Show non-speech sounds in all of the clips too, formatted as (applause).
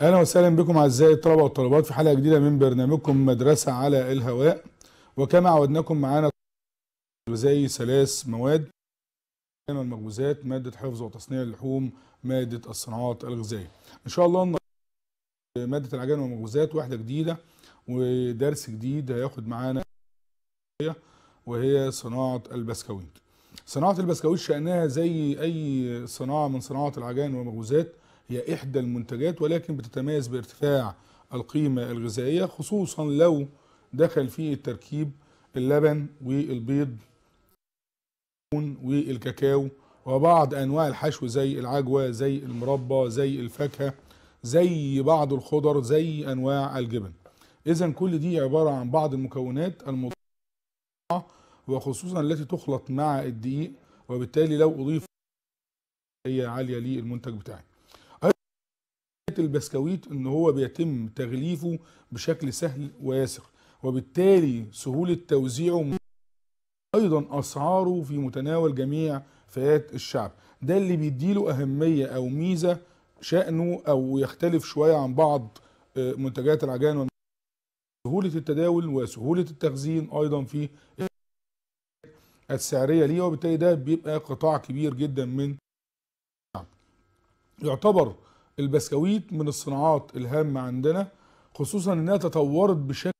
اهلا وسهلا بكم اعزائي الطلبه والطلبات في حلقه جديده من برنامجكم مدرسه على الهواء وكما عودناكم معانا زي ثلاث مواد المخبوزات ماده حفظ وتصنيع اللحوم ماده الصناعات الغذائيه ان شاء الله ماده العجائن والمخبوزات واحده جديده ودرس جديد هياخد معانا وهي صناعه البسكويت صناعة البسكويت شأنها زي أي صناعة من صناعات العجائن والمخبوزات هي إحدى المنتجات ولكن بتتميز بارتفاع القيمة الغذائية خصوصا لو دخل في التركيب اللبن والبيض والكاكاو وبعض أنواع الحشو زي العجوة زي المربى زي الفاكهة زي بعض الخضر زي أنواع الجبن إذا كل دي عبارة عن بعض المكونات المض... وخصوصا التي تخلط مع الدقيق وبالتالي لو اضيف هي عاليه للمنتج بتاعي البسكويت ان هو بيتم تغليفه بشكل سهل ويسر وبالتالي سهوله توزيعه ايضا اسعاره في متناول جميع فئات الشعب ده اللي بيديله اهميه او ميزه شانه او يختلف شويه عن بعض آه، منتجات العجائن سهوله التداول وسهوله التخزين ايضا في السعرية ليه وبالتالي ده بيبقى قطاع كبير جدا من يعتبر البسكويت من الصناعات الهامة عندنا خصوصا انها تطورت بشكل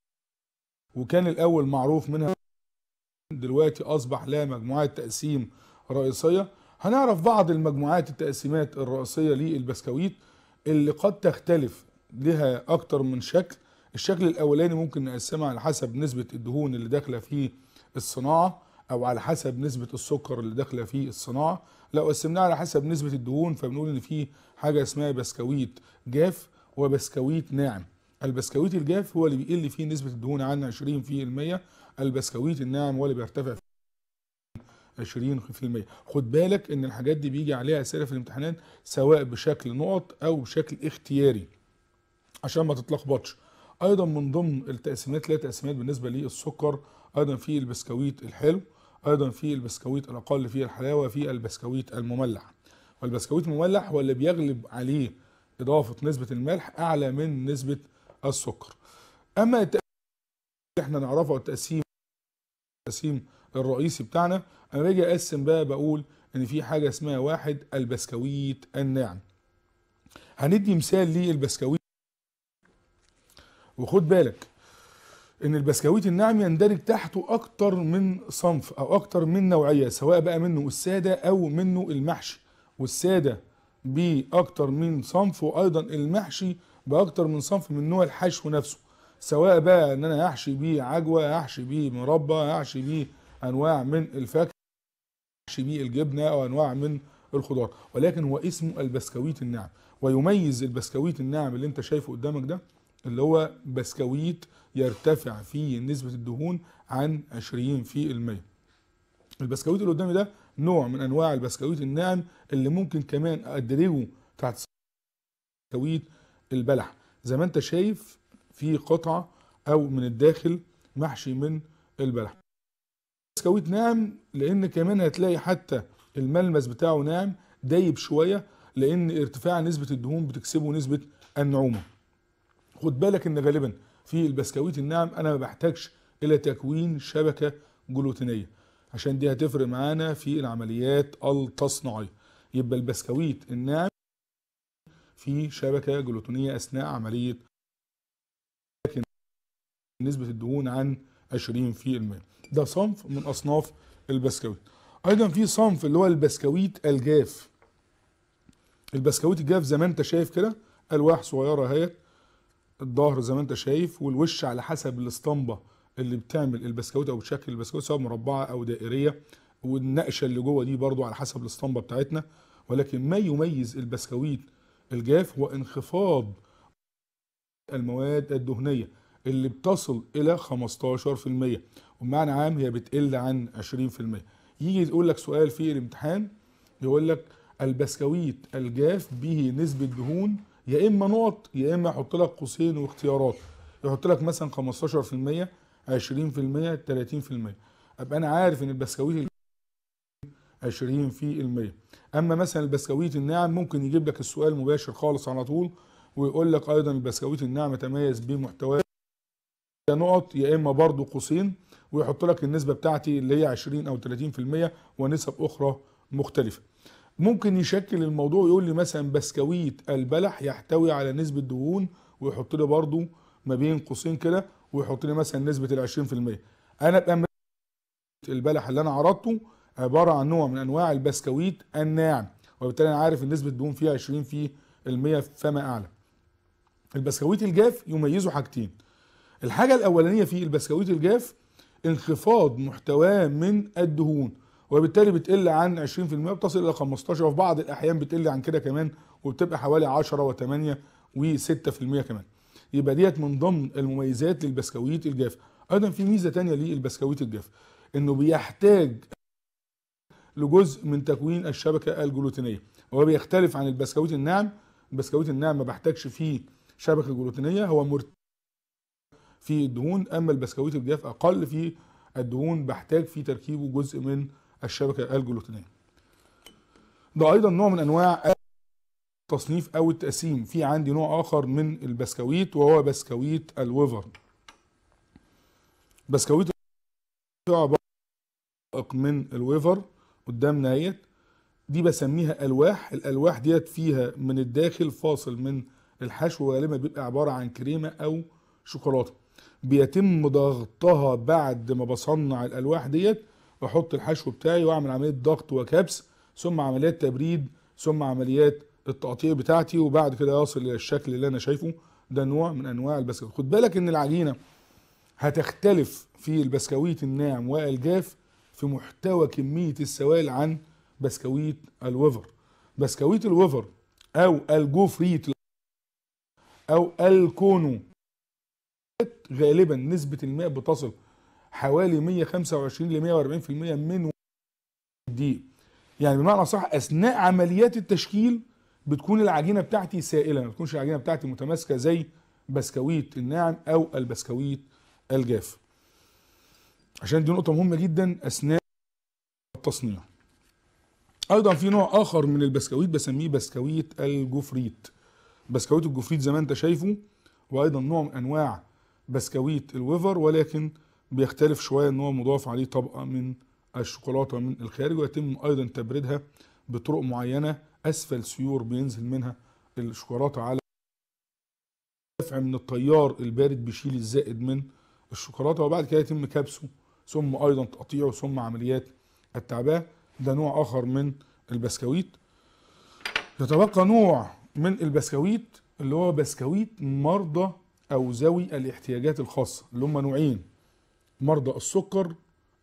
وكان الاول معروف منها دلوقتي اصبح لها مجموعات تقسيم رئيسية هنعرف بعض المجموعات التقسيمات الرئيسية للبسكويت اللي قد تختلف لها اكتر من شكل الشكل الاولاني ممكن نقسمها على حسب نسبة الدهون اللي داخلة في الصناعة او على حسب نسبه السكر اللي داخله في الصناعه لو قسمناها على حسب نسبه الدهون فبنقول ان في حاجه اسمها بسكويت جاف وبسكويت ناعم البسكويت الجاف هو اللي بيقل فيه نسبه الدهون عن 20% البسكويت الناعم هو اللي بيرتفع 20% خد بالك ان الحاجات دي بيجي عليها اسئله في الامتحانات سواء بشكل نقط او بشكل اختياري عشان ما تتلخبطش ايضا من ضمن التقسيمات لا تقسيمات بالنسبه للسكر ايضا في البسكويت الحلو ايضا في البسكويت الاقل فيه الحلاوه في البسكويت المملح والبسكويت المملح هو اللي بيغلب عليه اضافه نسبه الملح اعلى من نسبه السكر اما التقسيم احنا نعرفه التقسيم التقسيم الرئيسي بتاعنا انا باجي اقسم بقى بقول ان في حاجه اسمها واحد البسكويت الناعم هندي مثال للبسكويت وخد بالك ان البسكويت الناعم يندرج تحته اكتر من صنف او اكتر من نوعيه سواء بقى منه الساده او منه المحشي والساده باكتر من صنف وايضا المحشي باكتر من صنف من نوع الحشو نفسه سواء بقى ان انا احشي بيه عجوه احشي بيه مربى احشي بيه انواع من الفاكهه احشي بيه الجبنه او انواع من الخضار ولكن هو اسمه البسكويت الناعم ويميز البسكويت الناعم اللي انت شايفه قدامك ده اللي هو بسكويت يرتفع فيه نسبة الدهون عن 20 في المية البسكويت اللي قدامي ده نوع من انواع البسكويت الناعم اللي ممكن كمان ادرجه تحت بسكويت البلح زي ما انت شايف في قطعة او من الداخل محشي من البلح بسكويت ناعم لان كمان هتلاقي حتى الملمس بتاعه ناعم دايب شوية لان ارتفاع نسبة الدهون بتكسبه نسبة النعومة خد بالك ان غالبا في البسكويت الناعم انا ما بحتاجش الى تكوين شبكه جلوتينيه عشان دي هتفرق معانا في العمليات التصنيعيه يبقى البسكويت الناعم في شبكه جلوتينيه اثناء عمليه لكن نسبه الدهون عن 20% ده صنف من اصناف البسكويت ايضا في صنف اللي هو البسكويت الجاف البسكويت الجاف زي ما انت شايف كده الواح صغيره اهيت الظهر زي ما انت شايف والوش على حسب الاسطمبه اللي بتعمل البسكوت او بتشكل البسكوت سواء مربعه او دائريه والنقشه اللي جوه دي برضو على حسب الاسطمبه بتاعتنا ولكن ما يميز البسكويت الجاف هو انخفاض المواد الدهنيه اللي بتصل الى 15% وبمعنى عام هي بتقل عن 20% يجي يقول لك سؤال في الامتحان يقول لك البسكويت الجاف به نسبه دهون يا اما نقط يا اما يحط لك قوسين واختيارات يحط لك مثلا 15% 20% 30% ابقى انا عارف ان البسكويت 20% اما مثلا البسكويت الناعم ممكن يجيب لك السؤال مباشر خالص على طول ويقول لك ايضا البسكويت الناعم تميز بمحتواه يا نقط يا اما برضه قوسين ويحط لك النسبه بتاعتي اللي هي 20 او 30% ونسب اخرى مختلفه ممكن يشكل الموضوع ويقول لي مثلا بسكويت البلح يحتوي على نسبة دهون ويحط لي برضو ما بين قوسين كده ويحط لي مثلا نسبة ال 20% انا ابقى البلح اللي انا عرضته عبارة عن نوع من انواع البسكويت الناعم وبالتالي انا عارف نسبة الدهون فيها 20 في المية فما اعلى البسكويت الجاف يميزه حاجتين الحاجة الاولانية في البسكويت الجاف انخفاض محتواه من الدهون وبالتالي بتقل عن 20% بتصل الى 15 وفي بعض الاحيان بتقل عن كده كمان وبتبقى حوالي 10 و8 و6% كمان يبقى ديت من ضمن المميزات للبسكويت الجاف ايضا في ميزه تانية للبسكويت الجاف انه بيحتاج لجزء من تكوين الشبكه الجلوتينيه هو بيختلف عن البسكويت الناعم البسكويت الناعم ما بحتاجش فيه شبكه جلوتينيه هو مرتب في الدهون اما البسكويت الجاف اقل في الدهون بحتاج في تركيبه جزء من الشبكه الجلوتينيه ده ايضا نوع من انواع التصنيف او التقسيم في عندي نوع اخر من البسكويت وهو بسكويت الويفر بسكويت عباره من الويفر قدامنا اهيت دي بسميها الواح الالواح ديت فيها من الداخل فاصل من الحشو وغالبا بيبقى عباره عن كريمه او شوكولاته بيتم ضغطها بعد ما بصنع الالواح ديت واحط الحشو بتاعي واعمل عمليه ضغط وكبس ثم عمليات تبريد ثم عمليات التقطيع بتاعتي وبعد كده يصل الى الشكل اللي انا شايفه ده نوع من انواع البسكويت خد بالك ان العجينه هتختلف في البسكويت الناعم والجاف في محتوى كميه السوائل عن بسكويت الوفر بسكويت الوفر او الجوفريت او الكونو غالبا نسبه الماء بتصل حوالي 125 ل 140% من الدقيق يعني بمعنى صح اثناء عمليات التشكيل بتكون العجينه بتاعتي سائله ما بتكونش العجينه بتاعتي متماسكه زي بسكويت الناعم او البسكويت الجاف عشان دي نقطه مهمه جدا اثناء التصنيع ايضا في نوع اخر من البسكويت بسميه بسكويت الجفريت بسكويت الجفريت زي ما انت شايفه وايضا نوع من انواع بسكويت الويفر ولكن بيختلف شويه ان هو مضاف عليه طبقه من الشوكولاته من الخارج ويتم ايضا تبريدها بطرق معينه اسفل سيور بينزل منها الشوكولاته على دفع من التيار البارد بيشيل الزائد من الشوكولاته وبعد كده يتم كبسه ثم ايضا تقطيعه ثم عمليات التعباه ده نوع اخر من البسكويت يتبقى نوع من البسكويت اللي هو بسكويت مرضى او ذوي الاحتياجات الخاصه اللي هم نوعين مرضى السكر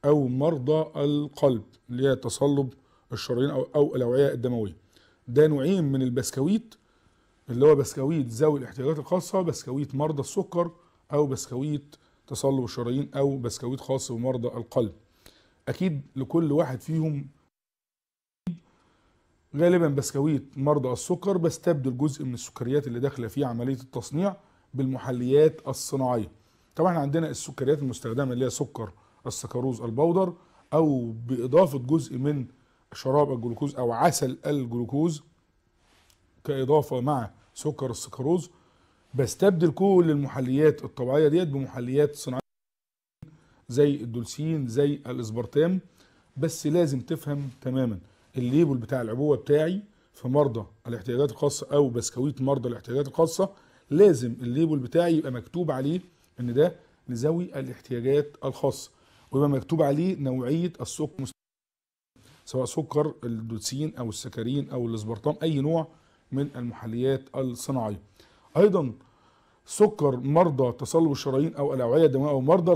او مرضى القلب اللي هي تصلب الشرايين او او الاوعيه الدمويه ده نوعين من البسكويت اللي هو بسكويت ذوي الاحتياجات الخاصه بسكويت مرضى السكر او بسكويت تصلب الشرايين او بسكويت خاص بمرضى القلب اكيد لكل واحد فيهم غالبا بسكويت مرضى السكر بستبدل جزء من السكريات اللي داخله فيه عمليه التصنيع بالمحليات الصناعيه طبعا احنا عندنا السكريات المستخدمه اللي هي سكر السكروز البودر او باضافه جزء من شراب الجلوكوز او عسل الجلوكوز كاضافه مع سكر السكروز بستبدل كل المحليات الطبيعيه ديت بمحليات صناعيه زي الدولسين زي الاسبرتام بس لازم تفهم تماما الليبل بتاع العبوه بتاعي في مرضى الاحتياجات الخاصه او بسكويت مرضى الاحتياجات الخاصه لازم الليبل بتاعي يبقى مكتوب عليه ان ده لذوي الاحتياجات الخاصه ويبقى مكتوب عليه نوعيه السكر سواء سكر الدوتسين او السكرين او الاسبرتام اي نوع من المحليات الصناعيه ايضا سكر مرضى تصلب الشرايين او الاوعيه الدمويه او مرضى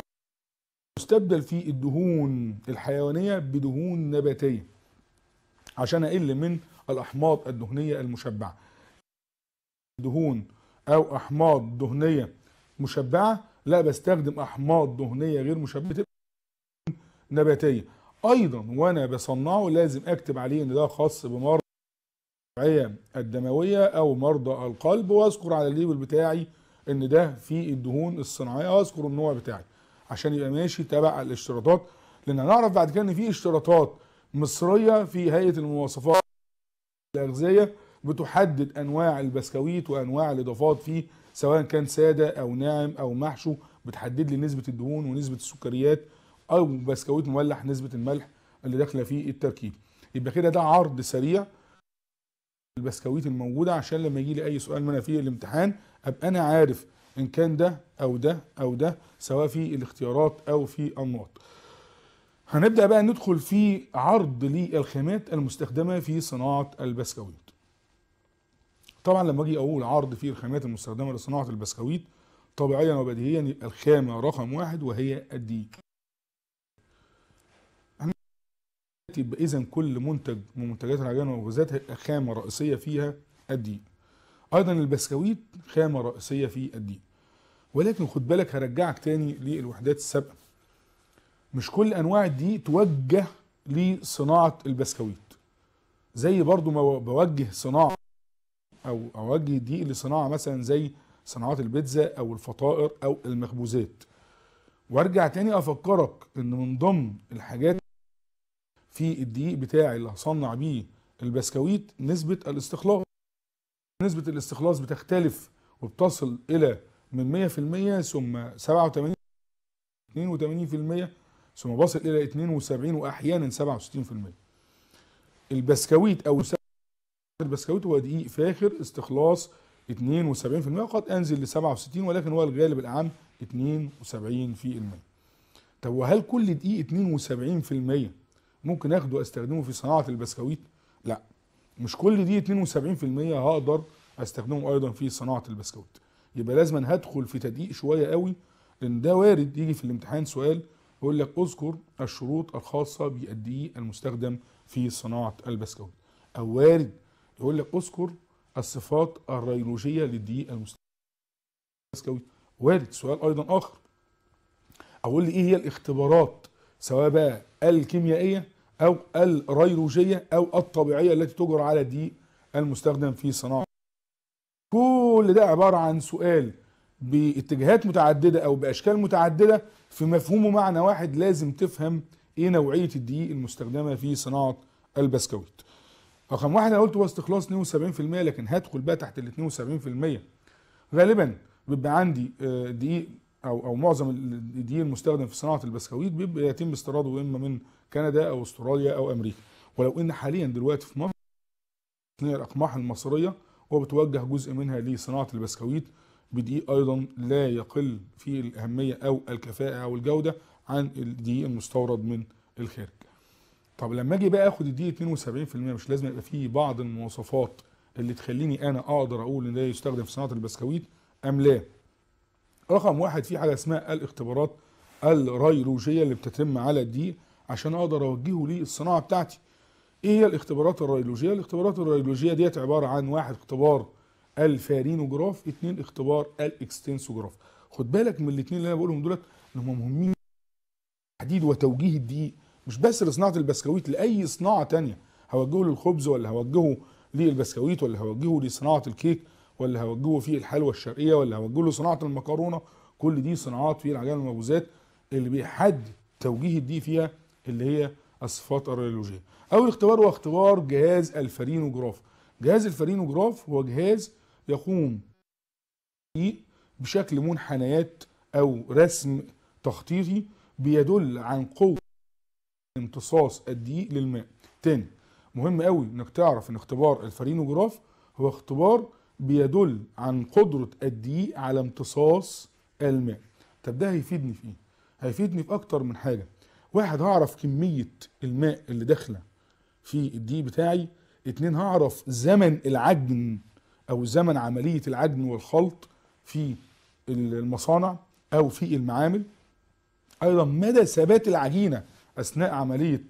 يستبدل في الدهون الحيوانيه بدهون نباتيه عشان اقل من الاحماض الدهنيه المشبعه دهون او احماض دهنيه مشبعه لا بستخدم احماض دهنيه غير مشبته نباتيه ايضا وانا بصنعه لازم اكتب عليه ان ده خاص بمرضى الدمويه او مرضى القلب واذكر على الليبل بتاعي ان ده في الدهون الصناعيه اذكر النوع بتاعي عشان يبقى ماشي تبع الاشتراطات لان هنعرف بعد كده ان في اشتراطات مصريه في هيئه المواصفات الاغذيه بتحدد انواع البسكويت وانواع الاضافات في سواء كان ساده او ناعم او محشو بتحدد لي نسبه الدهون ونسبه السكريات او بسكويت مملح نسبه الملح اللي داخله فيه التركيب يبقى كده ده عرض سريع البسكويت الموجوده عشان لما يجي لي اي سؤال منها في الامتحان ابقى انا عارف ان كان ده او ده او ده سواء في الاختيارات او في النقط هنبدا بقى ندخل في عرض للخامات المستخدمه في صناعه البسكويت طبعا لما اجي اقول عرض فيه الخامات المستخدمه لصناعه البسكويت طبيعيا وبديهيا يبقى الخامه رقم واحد وهي الديك يعني يبقى اذا كل منتج من منتجات العجائن والغازات هيبقى خامه رئيسيه فيها الدقيق. ايضا البسكويت خامه رئيسيه في الدقيق. ولكن خد بالك هرجعك تاني للوحدات السابقه. مش كل انواع الدقيق توجه لصناعه البسكويت. زي برضو ما بوجه صناعه او اوجه دي لصناعه مثلا زي صناعات البيتزا او الفطائر او المخبوزات وارجع تاني افكرك ان من ضمن الحاجات في الدقيق بتاعي اللي هصنع بيه البسكويت نسبه الاستخلاص نسبه الاستخلاص بتختلف وبتصل الى من 100% ثم 87 82% ثم بصل الى 72 واحيانا 67% البسكويت او البسكويت هو دقيق فاخر استخلاص 72% قد انزل ل 67 ولكن هو الغالب العام 72% طب وهل كل دقيق 72% ممكن اخده استخدمه في صناعه البسكويت؟ لا مش كل دقيق 72% هقدر استخدمه ايضا في صناعه البسكويت يبقى لازم هدخل في تدقيق شويه قوي لان ده وارد يجي في الامتحان سؤال يقول لك اذكر الشروط الخاصه بالدقيق المستخدم في صناعه البسكويت او وارد يقول لك اذكر الصفات الريولوجيه للدقيق المستوي وارد سؤال ايضا اخر اقول لي ايه هي الاختبارات سواء بقى الكيميائيه او الريولوجيه او الطبيعيه التي تجرى على الدقيق المستخدم في صناعه كل ده عباره عن سؤال باتجاهات متعدده او باشكال متعدده في مفهوم ومعنى واحد لازم تفهم ايه نوعيه الدقيق المستخدمه في صناعه البسكويت رقم واحد انا قلت هو استخلاص 72% لكن هدخل بقى تحت ال 72% غالبا بيبقى عندي آه، دقيق او او معظم الدقيق المستخدم في صناعه البسكويت بيبقى يتم استيراده اما من كندا او استراليا او امريكا ولو ان حاليا دلوقتي في مصر تصنيع الاقماح المصريه وبتوجه جزء منها لصناعه البسكويت بدقيق ايضا لا يقل في الاهميه او الكفاءه او الجوده عن الدقيق المستورد من الخارج طب لما اجي بقى اخد الدي 72% مش لازم يبقى فيه بعض المواصفات اللي تخليني انا اقدر اقول ان ده يستخدم في صناعه البسكويت ام لا رقم واحد في حاجه اسمها الاختبارات الرايولوجيه اللي بتتم على الدي عشان اقدر اوجهه للصناعه بتاعتي ايه هي الاختبارات الرايولوجيه؟ الاختبارات الرايولوجيه ديت عباره عن واحد اختبار الفارينوجراف اثنين اختبار الاكستنسوجراف خد بالك من الاثنين اللي انا بقولهم دولت ان هم مهمين تحديد وتوجيه الدقيق مش بس لصناعه البسكويت لاي صناعه تانية هوجهه للخبز ولا هوجهه للبسكويت ولا هوجهه لصناعه الكيك ولا هوجهه في الحلوى الشرقيه ولا هوجهه لصناعه المكرونه كل دي صناعات في العجائن والمخبوزات اللي بيحدد توجيه الدي فيها اللي هي الصفات الريولوجيه اول اختبار هو اختبار جهاز الفرينوجراف جهاز الفرينوجراف هو جهاز يقوم بشكل منحنيات او رسم تخطيطي بيدل عن قوه امتصاص الدقيق للماء تاني مهم قوي انك تعرف ان اختبار الفارينوجراف هو اختبار بيدل عن قدرة الدقيق على امتصاص الماء طب ده هيفيدني في ايه هيفيدني في اكتر من حاجة واحد هعرف كمية الماء اللي داخلة في الدقيق بتاعي اتنين هعرف زمن العجن او زمن عملية العجن والخلط في المصانع او في المعامل ايضا مدى ثبات العجينة اثناء عمليه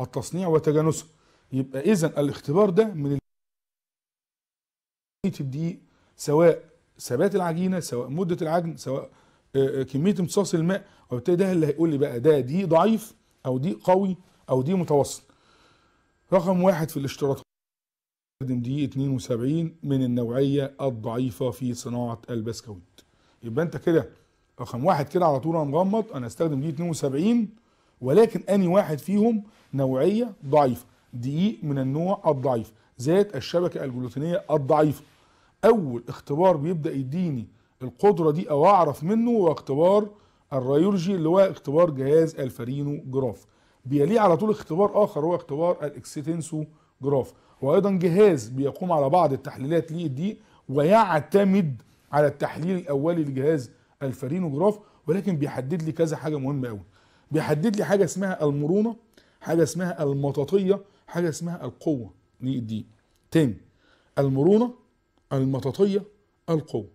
التصنيع وتجانسه يبقى اذا الاختبار ده من الدقيق سواء ثبات العجينه سواء مده العجن سواء آه، آه، كميه امتصاص الماء وبالتالي ده اللي هيقول لي بقى ده دي ضعيف او دي قوي او دي متوسط رقم واحد في استخدم دي 72 من النوعيه الضعيفه في صناعه البسكويت يبقى انت كده رقم واحد كده على طول انا مغمض انا استخدم دي 72 ولكن أني واحد فيهم نوعية ضعيفة دقيق من النوع الضعيف ذات الشبكة الجلوتينية الضعيفة أول اختبار بيبدأ يديني القدرة دي أو أعرف منه هو اختبار الريولوجي اللي هو اختبار جهاز الفرينو جراف بيليه على طول اختبار آخر هو اختبار الإكسيتنسو جراف وأيضا جهاز بيقوم على بعض التحليلات للضيق ويعتمد على التحليل الأولي لجهاز الفرينو جراف ولكن بيحدد لي كذا حاجة مهمة أوي بيحدد لي حاجه اسمها المرونه حاجه اسمها المطاطيه حاجه اسمها القوه دي دي تاني المرونه المطاطيه القوه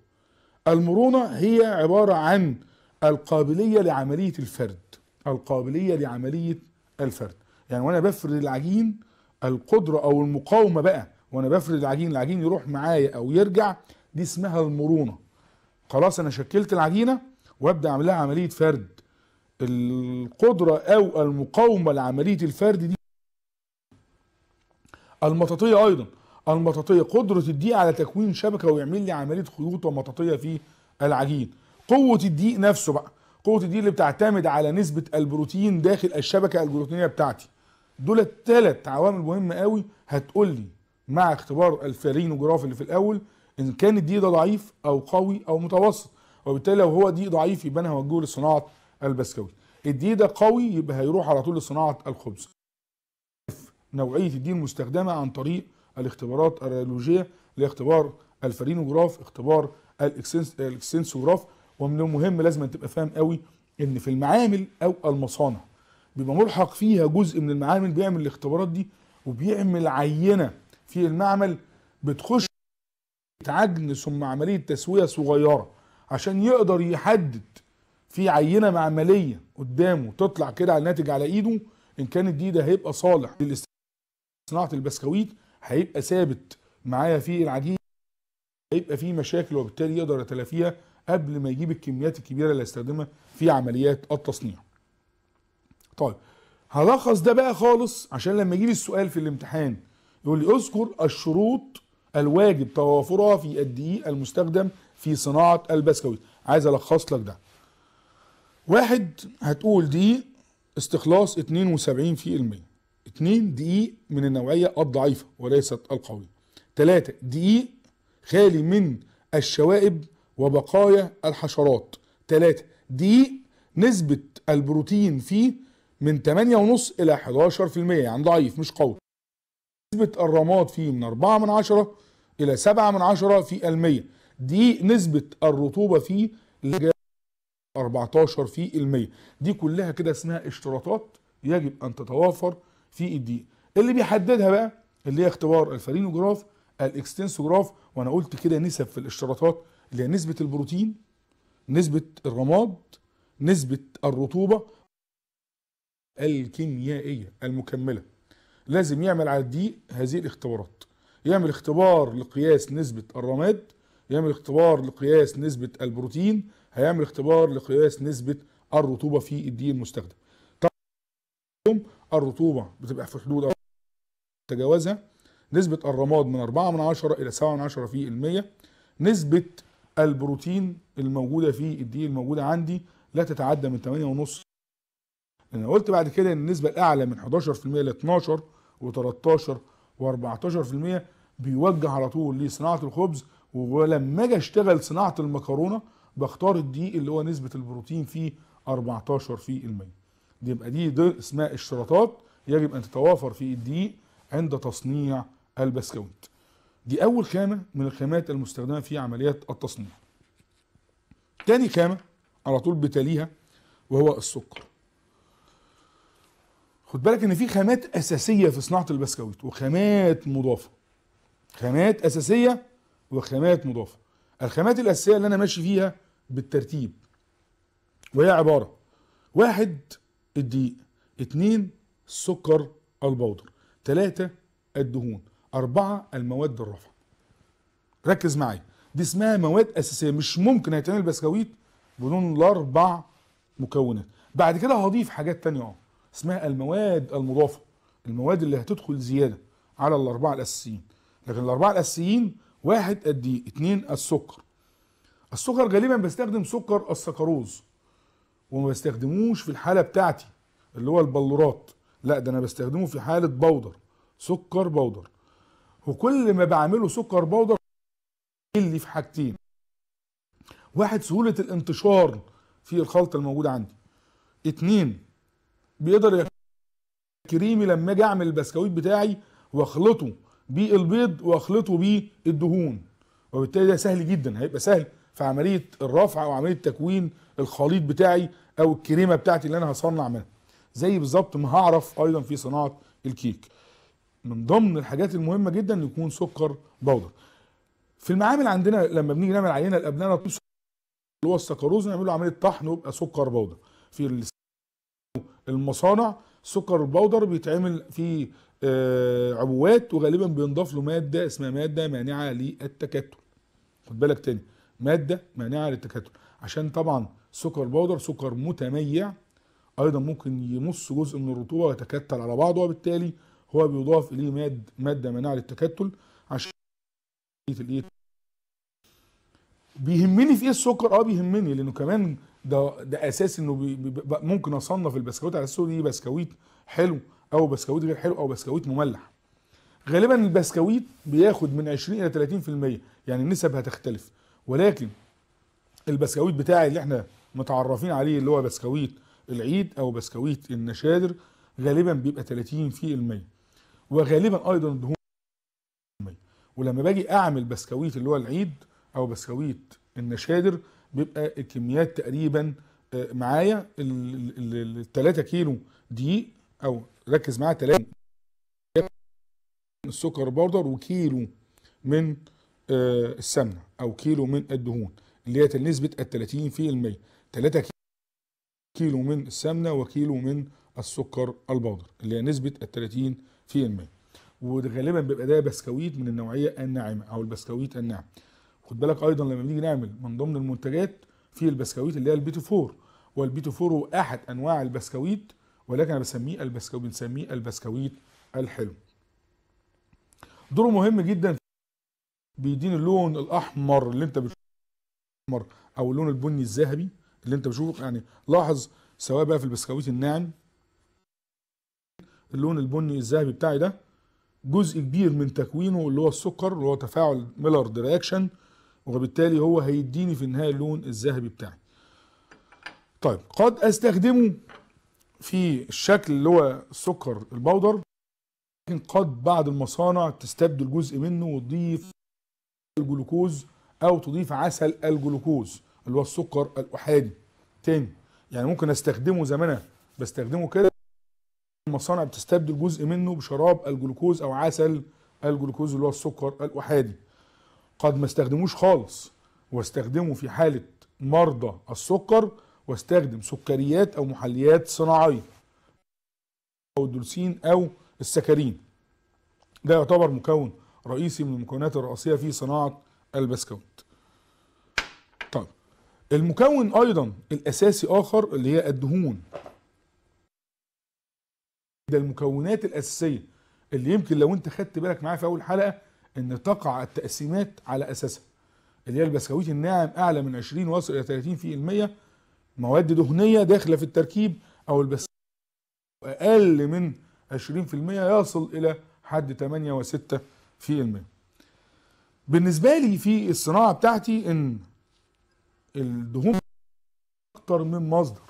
المرونه هي عباره عن القابليه لعمليه الفرد القابليه لعمليه الفرد يعني وانا بفرد العجين القدره او المقاومه بقى وانا بفرد العجين العجين يروح معايا او يرجع دي اسمها المرونه خلاص انا شكلت العجينه وابدا اعمل لها عمليه فرد القدرة او المقاومة لعملية الفرد دي المطاطية ايضا المطاطية قدرة الدي على تكوين شبكة ويعمل لي عملية خيوط ومطاطية في العجين قوة الدي نفسه بقى قوة الدي اللي بتعتمد على نسبة البروتين داخل الشبكة الجلوتينية بتاعتي دول الثلاث عوامل مهمة قوي هتقول لي مع اختبار الفارينوجراف اللي في الاول ان كان الدي ده ضعيف او قوي او متوسط وبالتالي لو هو دي ضعيف يبقى انا هوجهه لصناعة البسكويت الدي ده قوي يبقى هيروح على طول لصناعه الخبز نوعيه الدي المستخدمه عن طريق الاختبارات الراديولوجيه لاختبار الفرينوجراف اختبار الاكسنسوجراف ومن المهم لازم تبقى فاهم قوي ان في المعامل او المصانع بيبقى ملحق فيها جزء من المعامل بيعمل الاختبارات دي وبيعمل عينه في المعمل بتخش عجن ثم عمليه تسويه صغيره عشان يقدر يحدد في عينه معمليه قدامه تطلع كده على الناتج على ايده ان كان الدي ده هيبقى صالح لصناعه البسكويت هيبقى ثابت معايا في العجين هيبقى فيه مشاكل وبالتالي يقدر يتلافيها قبل ما يجيب الكميات الكبيره اللي هيستخدمها في عمليات التصنيع. طيب هلخص ده بقى خالص عشان لما يجيب السؤال في الامتحان يقول لي اذكر الشروط الواجب توافرها في الدقيق المستخدم في صناعه البسكويت عايز الخص لك ده واحد هتقول دقيق استخلاص 72% اتنين دقيق من النوعية الضعيفة وليست القوية تلاتة دقيق خالي من الشوائب وبقايا الحشرات تلاتة دقيق نسبة البروتين فيه من 8.5 إلى 11% يعني ضعيف مش قوي نسبة الرماد فيه من 4 من 10 إلى 7 من 10 في المية دقيق نسبة الرطوبة فيه 14 في المية دي كلها كده اسمها اشتراطات يجب أن تتوافر في الدقيق اللي بيحددها بقى اللي هي اختبار الفارينوجراف الاكستنسوجراف وأنا قلت كده نسب في الاشتراطات اللي هي نسبة البروتين نسبة الرماد نسبة الرطوبة الكيميائية المكملة لازم يعمل على الدقيق هذه الاختبارات يعمل اختبار لقياس نسبة الرماد يعمل اختبار لقياس نسبة البروتين هيعمل اختبار لقياس نسبه الرطوبه في الدقيق المستخدم طبعا الرطوبه بتبقى في حدود تجاوزها نسبه الرماد من 4 من 10 الى 7 من 10 في المية نسبه البروتين الموجوده في الدي الموجوده عندي لا تتعدى من 8.5 انا قلت بعد كده ان النسبه الاعلى من 11% ل 12 و13 و14% بيوجه على طول لصناعه الخبز ولما اجي اشتغل صناعه المكرونه بختار الدقيق اللي هو نسبه البروتين فيه 14 في المية دي يبقى دي ده اسمها اشتراطات يجب ان تتوافر في الدقيق عند تصنيع البسكويت دي اول خامه من الخامات المستخدمه في عمليات التصنيع تاني خامه على طول بتليها وهو السكر خد بالك ان في خامات اساسيه في صناعه البسكويت وخامات مضافه خامات اساسيه وخامات مضافه الخامات الاساسيه اللي انا ماشي فيها بالترتيب وهي عبارة واحد الدقيق اتنين السكر البودر تلاتة الدهون أربعة المواد الرفع ركز معايا دي اسمها مواد أساسية مش ممكن هيتعمل بسكويت بدون الأربع مكونات بعد كده هضيف حاجات تانية اه اسمها المواد المضافة المواد اللي هتدخل زيادة على الأربعة الأساسيين لكن الأربعة الأساسيين واحد الدقيق اتنين السكر السكر غالبا بستخدم سكر السكروز وما بستخدموش في الحاله بتاعتي اللي هو البلورات لا ده انا بستخدمه في حاله بودر سكر بودر وكل ما بعمله سكر بودر اللي في حاجتين واحد سهوله الانتشار في الخلطه الموجوده عندي اتنين بيقدر كريمي لما اجي اعمل البسكويت بتاعي واخلطه بالبيض واخلطه بالدهون وبالتالي ده سهل جدا هيبقى سهل في عمليه الرفع او عمليه تكوين الخليط بتاعي او الكريمه بتاعتي اللي انا هصنع منها زي بالظبط ما هعرف ايضا في صناعه الكيك من ضمن الحاجات المهمه جدا يكون سكر بودر في المعامل عندنا لما بنيجي نعمل عينه لابنائنا اللي هو السكروز نعمل له عمليه طحن ويبقى سكر بودر في المصانع سكر البودر بيتعمل في آه، عبوات وغالبا بينضاف له ماده اسمها ماده مانعه للتكتل خد بالك تاني ماده مانعه للتكتل عشان طبعا سكر بودر سكر متميع ايضا ممكن يمص جزء من الرطوبه ويتكتل على بعضه وبالتالي هو بيضاف اليه ماد ماده مانعه للتكتل عشان الايه بيهمني في ايه السكر اه بيهمني لانه كمان ده ده اساس انه بي بي ممكن اصنف البسكويت على اساس ايه بسكويت حلو او بسكويت غير حلو او بسكويت مملح غالبا البسكويت بياخد من 20 الى 30% يعني النسب هتختلف ولكن البسكويت بتاعي اللي احنا متعرفين عليه اللي هو بسكويت العيد او بسكويت النشادر غالبا بيبقى 30 في المية وغالبا ايضا الدهون ولما باجي اعمل بسكويت اللي هو العيد او بسكويت النشادر بيبقى الكميات تقريبا آه، معايا ال 3 كيلو دقيق او ركز معايا 3 السكر بودر وكيلو من آه، السمنه او كيلو من الدهون اللي هي نسبه ال 30% 3 كيلو من السمنه وكيلو من السكر البودر اللي هي نسبه ال 30% وغالبا بيبقى ده بسكويت من النوعيه الناعمه او البسكويت الناعم خد بالك ايضا لما بنيجي نعمل من ضمن المنتجات في البسكويت اللي هي البيتو فور والبيتو فور هو احد انواع البسكويت ولكن انا بسميه البسكويت بنسميه البسكويت الحلو دوره مهم جدا بيديني اللون الاحمر اللي انت بتشوفه احمر او اللون البني الذهبي اللي انت بتشوفه يعني لاحظ سواء بقى في البسكويت الناعم اللون البني الذهبي بتاعي ده جزء كبير من تكوينه اللي هو السكر اللي هو تفاعل ميلر رياكشن وبالتالي هو هيديني في النهايه اللون الذهبي بتاعي. طيب قد استخدمه في الشكل اللي هو السكر البودر لكن قد بعض المصانع تستبدل جزء منه وتضيف الجلوكوز او تضيف عسل الجلوكوز اللي هو السكر الاحادي تاني يعني ممكن استخدمه زي ما انا بستخدمه كده المصانع بتستبدل جزء منه بشراب الجلوكوز او عسل الجلوكوز اللي هو السكر الاحادي قد ما استخدموش خالص واستخدمه في حاله مرضى السكر واستخدم سكريات او محليات صناعيه او الدولسين او السكرين ده يعتبر مكون رئيسي من المكونات الرئيسيه في صناعه البسكوت. طيب المكون ايضا الاساسي اخر اللي هي الدهون. ده المكونات الاساسيه اللي يمكن لو انت خدت بالك معايا في اول حلقه ان تقع التقسيمات على اساسها. اللي هي البسكويت الناعم اعلى من 20 واصل الى 30% مواد دهنيه داخله في التركيب او البسكويت اقل من 20% يصل الى حد 8 و6 في المام بالنسبة لي في الصناعة بتاعتي ان الدهون اكتر من مصدر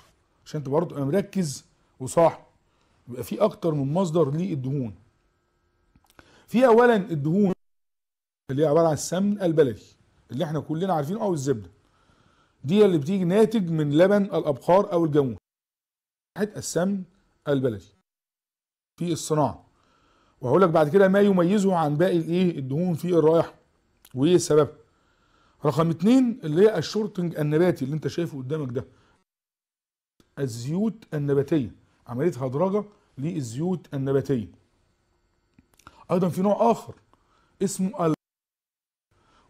عشان انت برضه انا مركز وصاحي يبقى في اكتر من مصدر للدهون في اولا الدهون اللي هي عباره عن السمن البلدي اللي احنا كلنا عارفينه او الزبده دي اللي بتيجي ناتج من لبن الابقار او الجاموس السمن البلدي في الصناعه وهقول لك بعد كده ما يميزه عن باقي الايه الدهون في الرائحه وايه السبب رقم اتنين اللي هي الشورتنج النباتي اللي انت شايفه قدامك ده الزيوت النباتيه عمليه هدرجه للزيوت النباتيه ايضا في نوع اخر اسمه ال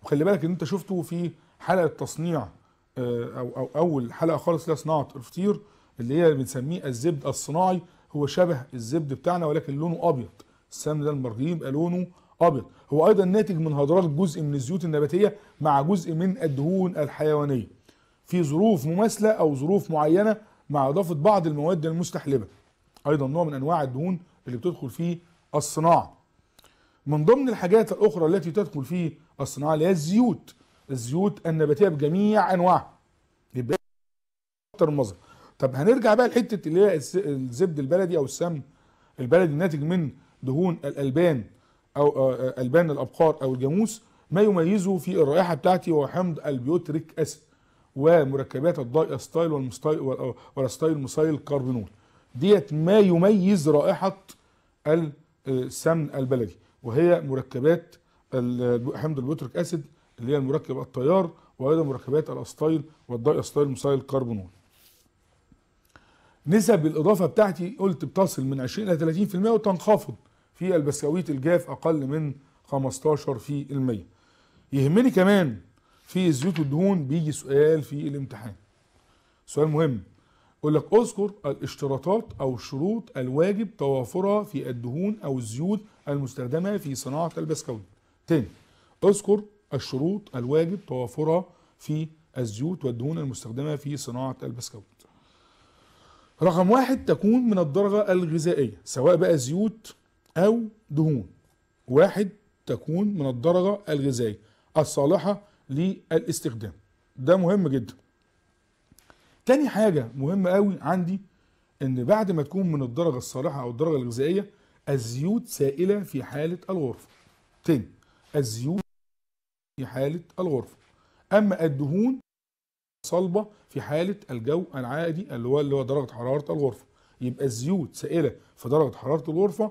وخلي بالك ان انت شفته في حلقه تصنيع آه، او او اول حلقه خالص لها صناعه الفطير اللي هي بنسميه الزبد الصناعي هو شبه الزبد بتاعنا ولكن لونه ابيض السمن ده المرغيب لونه ابيض هو ايضا ناتج من هضرات جزء من الزيوت النباتيه مع جزء من الدهون الحيوانيه في ظروف مماثله او ظروف معينه مع اضافه بعض المواد المستحلبه ايضا نوع من انواع الدهون اللي بتدخل في الصناعه من ضمن الحاجات الاخرى التي تدخل في الصناعه اللي هي الزيوت الزيوت النباتيه بجميع انواعها يبقى اكتر مصدر طب هنرجع بقى لحته اللي هي الزبد البلدي او السمن البلدي الناتج من دهون الألبان أو آه، آه، ألبان الأبقار أو الجاموس ما يميزه في الرائحة بتاعتي هو حمض البيوتريك أسيد ومركبات الداي استايل والمستايل والاستايل آه، مسايل كاربينول ديت ما يميز رائحة السمن البلدي وهي مركبات حمض البيوتريك أسيد اللي هي المركب الطيار وايضا مركبات الاستايل والداي استايل مسايل كربونول نسب الاضافه بتاعتي قلت بتصل من 20 الى 30% وتنخفض في البسكويت الجاف اقل من 15 في المية يهمني كمان في الزيوت والدهون بيجي سؤال في الامتحان سؤال مهم يقول لك اذكر الاشتراطات او الشروط الواجب توافرها في الدهون او الزيوت المستخدمه في صناعه البسكويت تاني اذكر الشروط الواجب توافرها في الزيوت والدهون المستخدمه في صناعه البسكويت رقم واحد تكون من الدرجه الغذائيه سواء بقى زيوت أو دهون واحد تكون من الدرجة الغذائية الصالحة للاستخدام ده مهم جدا تاني حاجة مهمة قوي عندي ان بعد ما تكون من الدرجة الصالحة او الدرجة الغذائية الزيوت سائلة في حالة الغرفة تاني الزيوت في حالة الغرفة اما الدهون صلبة في حالة الجو العادي اللي هو اللي هو درجة حرارة الغرفة يبقى الزيوت سائلة في درجة حرارة الغرفة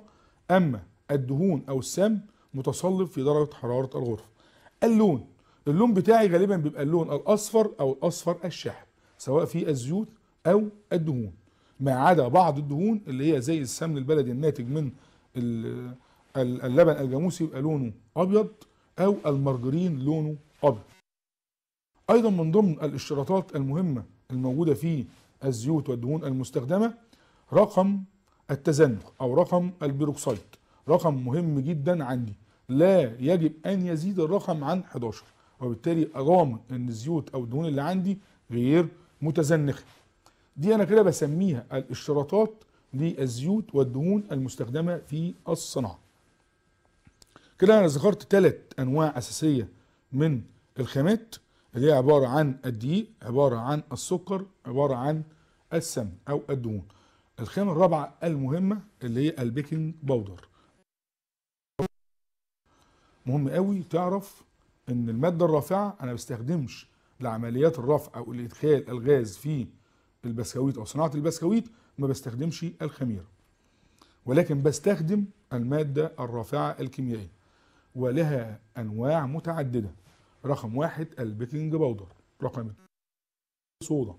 اما الدهون او السم متصلب في درجه حراره الغرفه اللون اللون بتاعي غالبا بيبقى اللون الاصفر او الاصفر الشحم سواء في الزيوت او الدهون ما عدا بعض الدهون اللي هي زي السمن البلدي الناتج من اللبن الجاموسي يبقى لونه ابيض او المارجرين لونه ابيض ايضا من ضمن الاشتراطات المهمه الموجوده في الزيوت والدهون المستخدمه رقم التزنخ أو رقم البيروكسيد رقم مهم جدا عندي لا يجب أن يزيد الرقم عن 11 وبالتالي أضامن أن الزيوت أو الدهون اللي عندي غير متزنخة دي أنا كده بسميها الاشتراطات للزيوت والدهون المستخدمة في الصناعة كده أنا ذكرت ثلاث أنواع أساسية من الخامات اللي هي عبارة عن الدقيق عبارة عن السكر عبارة عن السمن أو الدهون الخامة الرابعة المهمة اللي هي البيكنج باودر مهم قوي تعرف ان المادة الرافعة انا بستخدمش لعمليات الرفع او الادخال الغاز في البسكويت او صناعة البسكويت ما بستخدمش الخميرة ولكن بستخدم المادة الرافعة الكيميائية ولها انواع متعددة رقم واحد البيكنج باودر رقم صودا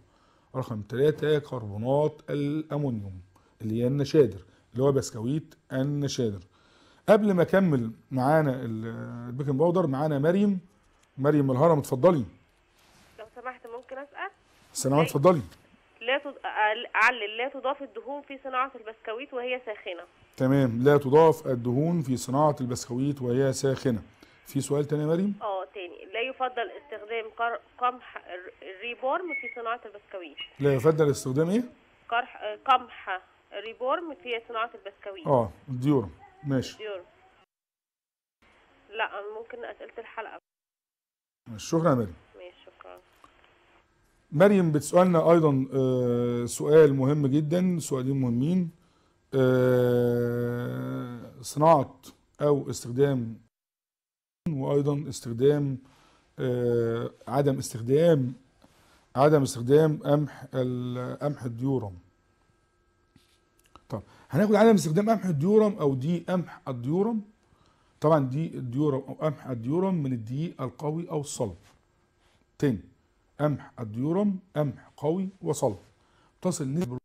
رقم ثلاثة كربونات الأمونيوم اللي هي النشادر اللي هو بسكويت النشادر قبل ما اكمل معانا البيكنج باودر معانا مريم مريم الهرم اتفضلي لو سمحت ممكن اسال سلام اتفضلي لا تض... لا تضاف الدهون في صناعه البسكويت وهي ساخنه تمام لا تضاف الدهون في صناعه البسكويت وهي ساخنه في سؤال تاني يا مريم؟ اه تاني لا يفضل استخدام قمح الريبورم في صناعة البسكويت لا يفضل استخدام ايه؟ قرح قمح الريبورم في صناعة البسكويت اه الديورم ماشي الديورم لا ممكن أسئلة الحلقة شكرا يا مريم ماشي شكرا مريم بتسألنا أيضا آه، سؤال مهم جدا سؤالين مهمين آه، صناعة أو استخدام وايضا استخدام آه، عدم استخدام عدم استخدام قمح قمح الديورم طب هناخد عدم استخدام قمح الديورم او دي قمح الديورم طبعا دي الديورم او قمح الديورم من الدقيق القوي او الصلب تاني قمح الديورم قمح قوي وصلب تصل نسبة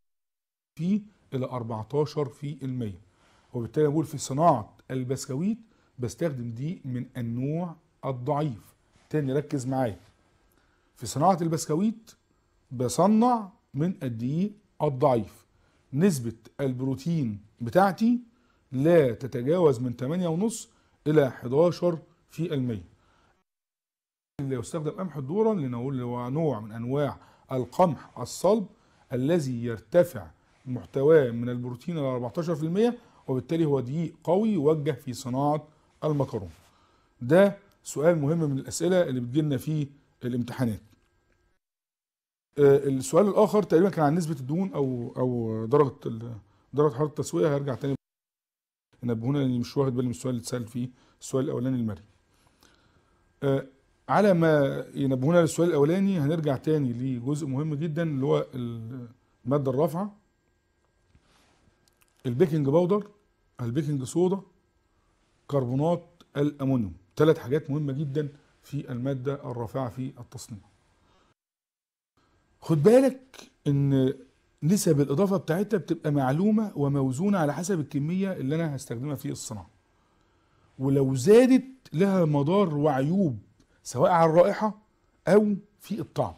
فيه الى 14 في المية وبالتالي نقول في صناعة البسكويت بستخدم دي من النوع الضعيف تاني ركز معايا في صناعة البسكويت بصنع من الدقيق الضعيف نسبة البروتين بتاعتي لا تتجاوز من 8.5 إلى 11 في المية اللي يستخدم قمح الدورة لنقول هو نوع من أنواع القمح الصلب الذي يرتفع محتواه من البروتين إلى 14% وبالتالي هو دقيق قوي يوجه في صناعة المكرونة ده سؤال مهم من الأسئلة اللي بتجيلنا في الامتحانات آه، السؤال الآخر تقريبا كان عن نسبة الدهون أو أو درجة درجة حرارة التسوية هرجع تاني نبهونا لاني مش واخد بالي من السؤال اللي اتسال فيه السؤال الاولاني المرئي آه، على ما ينبهونا للسؤال الاولاني هنرجع تاني لجزء مهم جدا اللي هو الماده الرافعه البيكنج باودر البيكنج صودا كربونات الامونيوم ثلاث حاجات مهمه جدا في الماده الرافعه في التصنيع خد بالك ان نسب الاضافه بتاعتها بتبقى معلومه وموزونه على حسب الكميه اللي انا هستخدمها في الصناعه ولو زادت لها مضار وعيوب سواء على الرائحه او في الطعم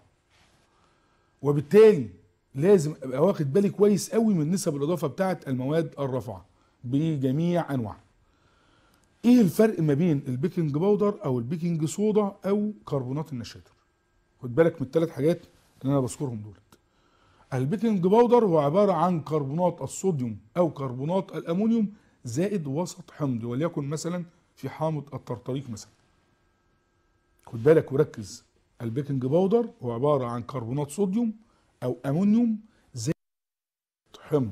وبالتالي لازم ابقى واخد بالي كويس قوي من نسب الاضافه بتاعت المواد الرافعه بجميع انواعها ايه الفرق ما بين البيكنج باودر او البيكنج صودا او كربونات النشاتر خد بالك من الثلاث حاجات اللي انا بذكرهم دول البيكنج باودر هو عباره عن كربونات الصوديوم او كربونات الامونيوم زائد وسط حمض وليكن مثلا في حامض الطرطريق مثلا خد بالك وركز البيكنج باودر هو عباره عن كربونات صوديوم او امونيوم زائد حمض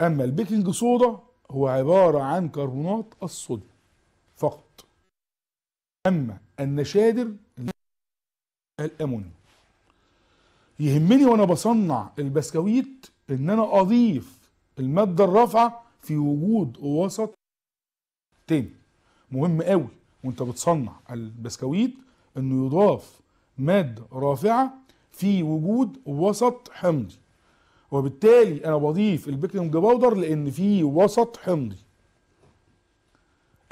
اما البيكنج صودا هو عبارة عن كربونات الصوديوم فقط أما النشادر الأمونيوم يهمني وأنا بصنع البسكويت إن أنا أضيف المادة الرافعة في وجود وسط تاني مهم قوي وانت بتصنع البسكويت انه يضاف ماده رافعه في وجود وسط حمضي وبالتالي انا بضيف البيكنج باودر لان فيه وسط حمضي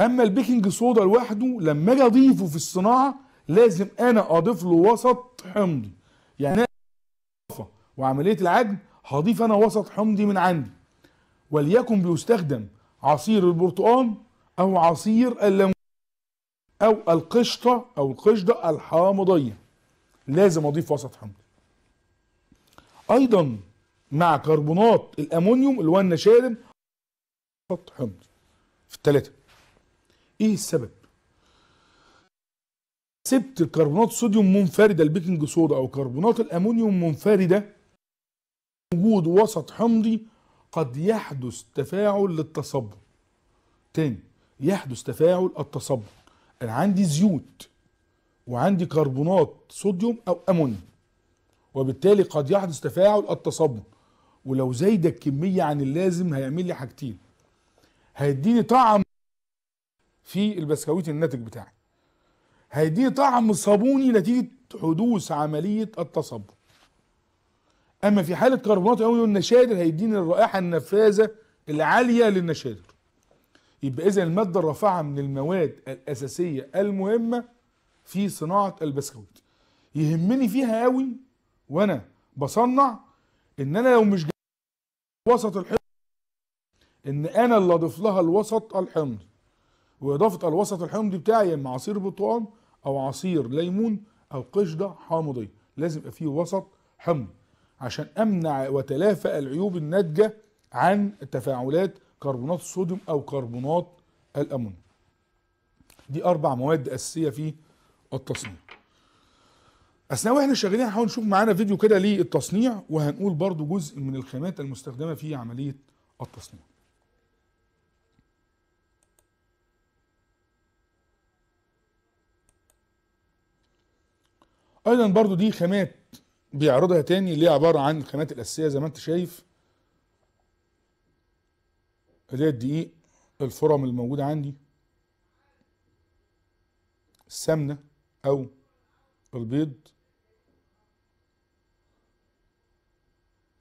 اما البيكنج صودا لوحده لما اجي اضيفه في الصناعه لازم انا اضيف له وسط حمضي يعني وعمليه العجن هضيف انا وسط حمضي من عندي وليكن بيستخدم عصير البرتقال او عصير الليمون او القشطه او القشده الحامضيه لازم اضيف وسط حمضي ايضا مع كربونات الامونيوم اللي هو النشادم خط حمض في الثلاثه ايه السبب سبت الكربونات الصوديوم منفرده البيكنج صودا او كربونات الامونيوم منفرده وجود وسط حمضي قد يحدث تفاعل للتصبب تاني يحدث تفاعل التصبب انا عندي زيوت وعندي كربونات صوديوم او امونيوم وبالتالي قد يحدث تفاعل التصبب ولو زايده الكميه عن اللازم هيعمل لي حاجتين هيديني طعم في البسكويت الناتج بتاعي هيديني طعم صابوني نتيجه حدوث عمليه التصبب اما في حاله كربونات او النشادر هيديني الرائحه النفاذه العاليه للنشادر يبقى اذا الماده الرافعه من المواد الاساسيه المهمه في صناعه البسكويت يهمني فيها قوي وانا بصنع ان انا لو مش وسط الحمض ان انا اللي اضيف لها الوسط الحمضي واضافه الوسط الحمضي بتاعي يا اما عصير برتقال او عصير ليمون او قشده حامضيه لازم يبقى فيه وسط حمض عشان امنع وتلافى العيوب الناتجه عن تفاعلات كربونات الصوديوم او كربونات الامونيوم دي اربع مواد اساسيه في التصنيع اثناء واحنا شغالين هنحاول نشوف معانا فيديو كده للتصنيع وهنقول برضو جزء من الخامات المستخدمه في عمليه التصنيع ايضا برضو دي خامات بيعرضها تاني اللي هي عباره عن الخامات الاساسيه زي ما انت شايف اللي هي الدقيق الفرم الموجوده عندي السمنه او البيض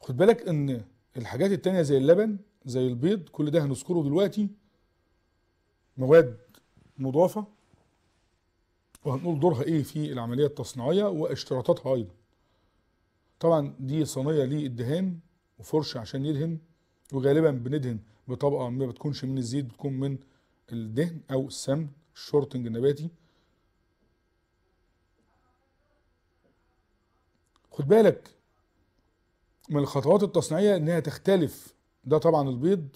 خد بالك ان الحاجات التانية زي اللبن زي البيض كل ده هنذكره دلوقتي مواد مضافة وهنقول دورها ايه في العملية التصنيعية واشتراطاتها ايضا طبعا دي صينية للدهان وفرشة عشان يدهن وغالبا بندهن بطبقة ما بتكونش من الزيت بتكون من الدهن او السمن الشورتنج النباتي خد بالك من الخطوات التصنيعيه انها تختلف ده طبعا البيض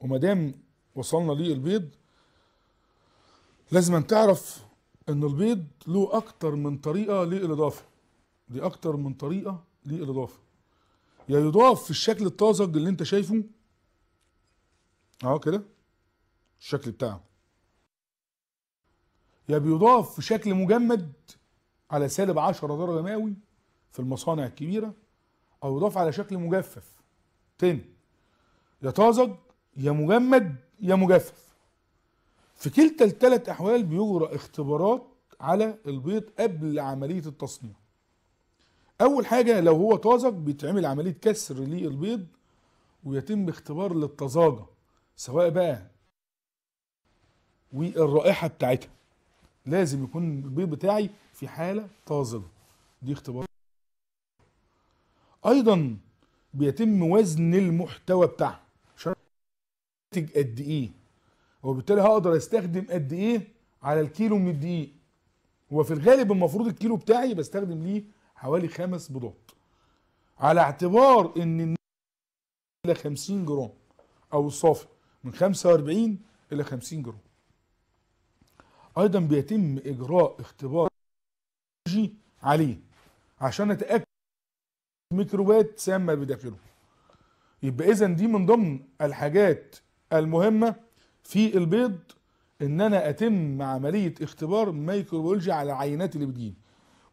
وما دام وصلنا للبيض لازم أن تعرف ان البيض له اكتر من طريقه للاضافه دي اكتر من طريقه للاضافه يا يعني يضاف في الشكل الطازج اللي انت شايفه اهو كده الشكل بتاعه يا يعني بيضاف في شكل مجمد على سالب 10 درجه مئوي في المصانع الكبيرة أو يضاف على شكل مجفف تاني يا طازج يا مجمد يا مجفف في كلتا الثلاث أحوال بيجرى اختبارات على البيض قبل عملية التصنيع أول حاجة لو هو طازج بيتعمل عملية كسر للبيض ويتم اختبار للطزاجة سواء بقى والرائحة بتاعتها لازم يكون البيض بتاعي في حالة طازجة دي اختبار ايضا بيتم وزن المحتوى بتاعها عشان انتج قد ايه وبالتالي هقدر استخدم قد ايه على الكيلو من الدقيق وفي الغالب المفروض الكيلو بتاعي بستخدم ليه حوالي خمس بيضات على اعتبار ان الى 50 جرام او الصافي من 45 الى 50 جرام ايضا بيتم اجراء اختبار عليه عشان اتاكد ميكروبات سامه بداخله يبقى اذا دي من ضمن الحاجات المهمه في البيض ان انا اتم عمليه اختبار ميكروبيولوجي على العينات اللي بتجيلي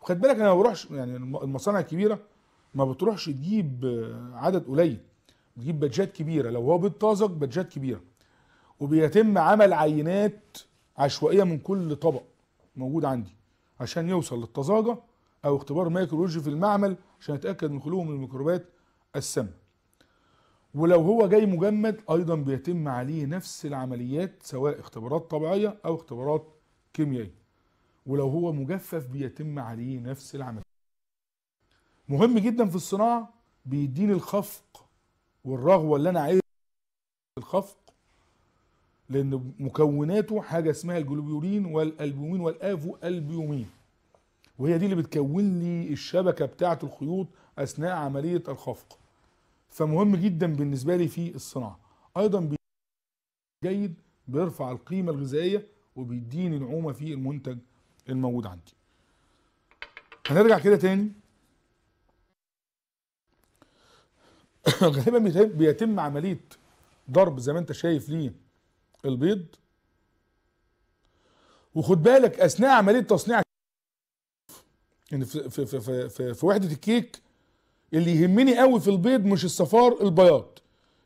وخد بالك انا ما بروحش يعني المصانع الكبيره ما بتروحش تجيب عدد قليل بتجيب بادجات كبيره لو هو بيض طازج بادجات كبيره وبيتم عمل عينات عشوائيه من كل طبق موجود عندي عشان يوصل للطازجه او اختبار ميكروبيولوجي في المعمل عشان يتاكد من خلوه من الميكروبات السامه ولو هو جاي مجمد ايضا بيتم عليه نفس العمليات سواء اختبارات طبيعيه او اختبارات كيميائيه ولو هو مجفف بيتم عليه نفس العمليه مهم جدا في الصناعه بيديني الخفق والرغوه اللي انا عايز الخفق لان مكوناته حاجه اسمها الجلوبيولين والالبومين والافو البيومين وهي دي اللي بتكون لي الشبكه بتاعه الخيوط اثناء عمليه الخفق فمهم جدا بالنسبه لي في الصناعه ايضا جيد بيرفع القيمه الغذائيه وبيديني نعومه في المنتج الموجود عندي هنرجع كده تاني (coughs) غالبا بيتم عمليه ضرب زي ما انت شايف ليه البيض وخد بالك اثناء عمليه تصنيع ان يعني في في في في, في وحده الكيك اللي يهمني قوي في البيض مش الصفار البياض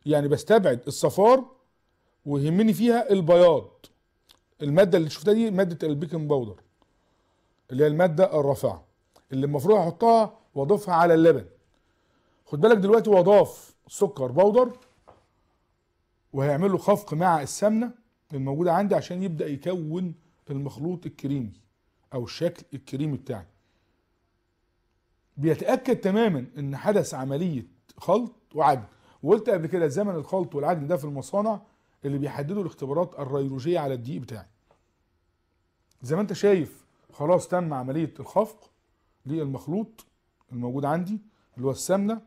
يعني بستبعد الصفار ويهمني فيها البياض الماده اللي شفتها دي ماده البيكنج باودر اللي هي الماده الرافعه اللي المفروض احطها واضيفها على اللبن خد بالك دلوقتي واضاف سكر باودر وهيعمل له خفق مع السمنه الموجوده عندي عشان يبدا يكون المخلوط الكريمي او الشكل الكريمي بتاعي بيتاكد تماما ان حدث عمليه خلط وعجن وقلت قبل كده زمن الخلط والعجن ده في المصانع اللي بيحددوا الاختبارات الريولوجيه على الدقيق بتاعي زي ما انت شايف خلاص تم عمليه الخفق للمخلوط الموجود عندي اللي هو السمنه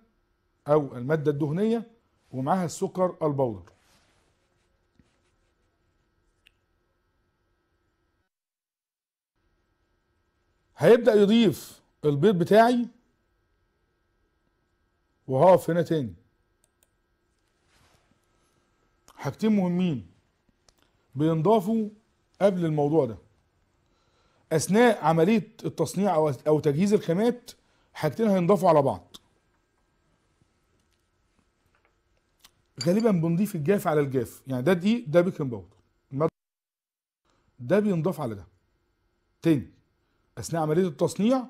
او الماده الدهنيه ومعاها السكر البودر هيبدا يضيف البيض بتاعي وهقف هنا تاني حاجتين مهمين بينضافوا قبل الموضوع ده اثناء عمليه التصنيع او تجهيز الخامات حاجتين هينضافوا على بعض غالبا بنضيف الجاف على الجاف يعني ده دقيق ده بيكنج باودر ده بينضاف على ده تاني اثناء عمليه التصنيع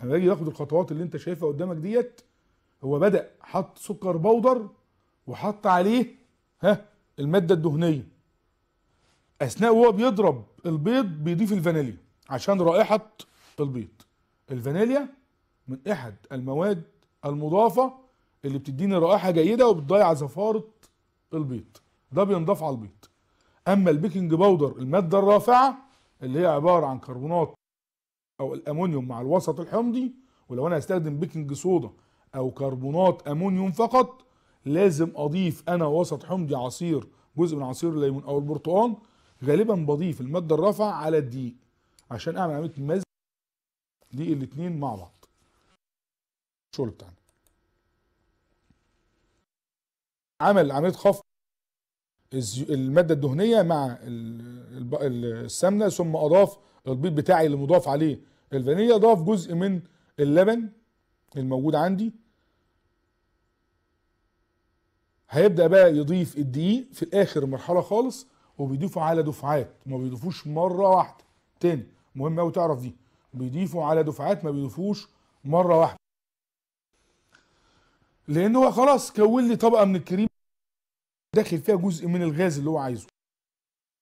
انا باجي باخد الخطوات اللي انت شايفها قدامك ديت هو بدأ حط سكر بودر وحط عليه ها المادة الدهنية أثناء وهو بيضرب البيض بيضيف الفانيليا عشان رائحة البيض الفانيليا من أحد المواد المضافة اللي بتديني رائحة جيدة وبتضيع زفارة البيض ده بينضاف على البيض أما البيكنج باودر المادة الرافعة اللي هي عبارة عن كربونات أو الأمونيوم مع الوسط الحمضي ولو أنا هستخدم بيكنج صودا او كربونات امونيوم فقط لازم اضيف انا وسط حمضي عصير جزء من عصير الليمون او البرتقال غالبا بضيف الماده الرافعه على الدقيق عشان اعمل عمليه مزج دي الاثنين مع بعض الشغل بتاعنا عمل عمليه خفض الماده الدهنيه مع السمنه ثم اضاف البيض بتاعي اللي مضاف عليه الفانيليا اضاف جزء من اللبن الموجود عندي هيبدا بقى يضيف الدقيق في الاخر مرحله خالص وبيضيفوا على دفعات ما بيضيفوش مره واحده تاني مهم قوي تعرف دي بيضيفوا على دفعات ما بيضيفوش مره واحده لان هو خلاص كون لي طبقه من الكريم داخل فيها جزء من الغاز اللي هو عايزه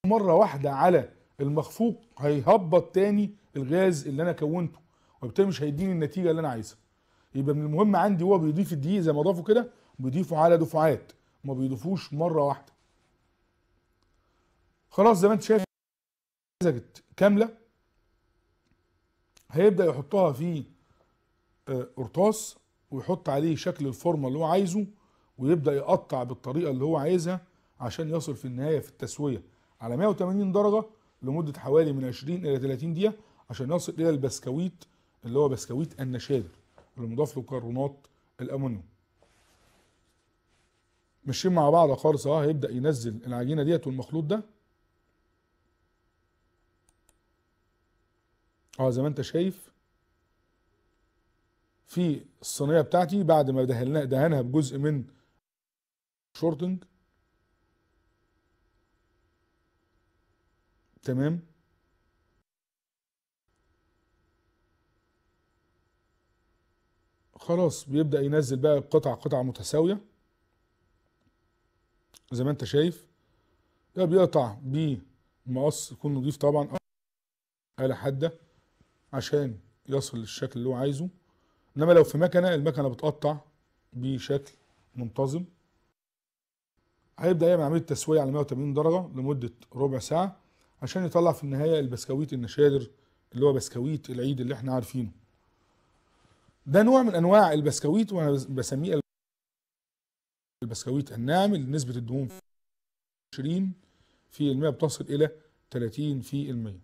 مره واحده على المخفوق هيهبط تاني الغاز اللي انا كونته وبالتالي مش هيديني النتيجه اللي انا عايزها يبقى من المهم عندي هو بيضيف الدقيق زي ما اضافه كده بيضيفه على دفعات ما بيضيفوش مره واحده خلاص زي ما انت شايف مزجت كامله هيبدا يحطها في آه، قرطاس ويحط عليه شكل الفورمه اللي هو عايزه ويبدا يقطع بالطريقه اللي هو عايزها عشان يصل في النهايه في التسويه على 180 درجه لمده حوالي من 20 الى 30 دقيقه عشان يصل الى البسكويت اللي هو بسكويت النشادر المضاف له كربونات الامونيوم ماشيين مع بعض خالص اه هيبدا ينزل العجينه ديت والمخلوط ده اه زي ما انت شايف في الصينيه بتاعتي بعد ما دهنها دهنها بجزء من شورتنج تمام خلاص بيبدأ ينزل بقى قطع قطع متساوية زي ما انت شايف ده بيقطع بمقص يكون نضيف طبعا آلة حادة عشان يصل للشكل اللي هو عايزه انما لو في مكنة المكنة بتقطع بشكل منتظم هيبدأ يعمل عملية تسوية على 180 درجة لمدة ربع ساعة عشان يطلع في النهاية البسكويت النشادر اللي هو بسكويت العيد اللي احنا عارفينه ده نوع من انواع البسكويت وانا بسميه البسكويت الناعم اللي نسبه الدهون 20 في المية بتصل الى 30 في المية